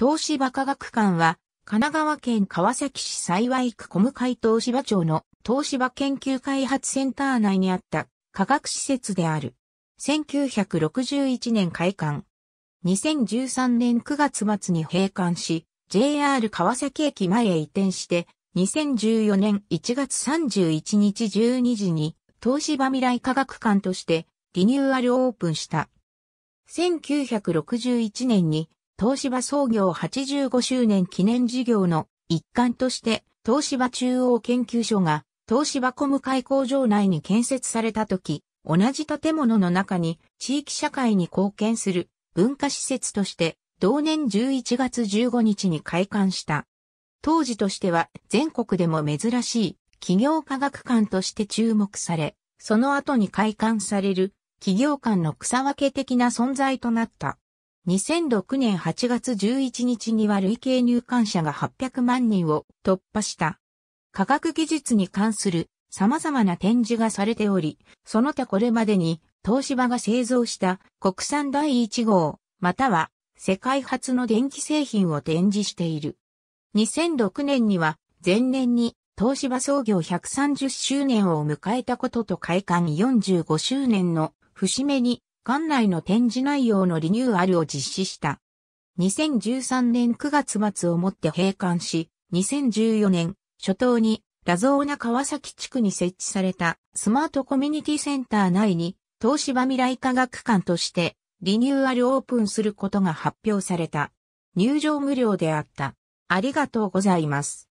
東芝科学館は、神奈川県川崎市幸区小向東芝町の東芝研究開発センター内にあった科学施設である。1961年開館。2013年9月末に閉館し、JR 川崎駅前へ移転して、2014年1月31日12時に、東芝未来科学館としてリニューアルオープンした。1961年に東芝創業85周年記念事業の一環として、東芝中央研究所が東芝コム開工場内に建設された時、同じ建物の中に地域社会に貢献する文化施設として、同年11月15日に開館した。当時としては全国でも珍しい企業科学館として注目され、その後に開館される企業館の草分け的な存在となった。2006年8月11日には累計入館者が800万人を突破した。科学技術に関する様々な展示がされており、その他これまでに東芝が製造した国産第1号、または世界初の電気製品を展示している。2006年には前年に東芝創業130周年を迎えたことと開館45周年の節目に館内の展示内容のリニューアルを実施した。2013年9月末をもって閉館し、2014年初頭にラゾーナ川崎地区に設置されたスマートコミュニティセンター内に東芝未来科学館としてリニューアルオープンすることが発表された。入場無料であった。ありがとうございます。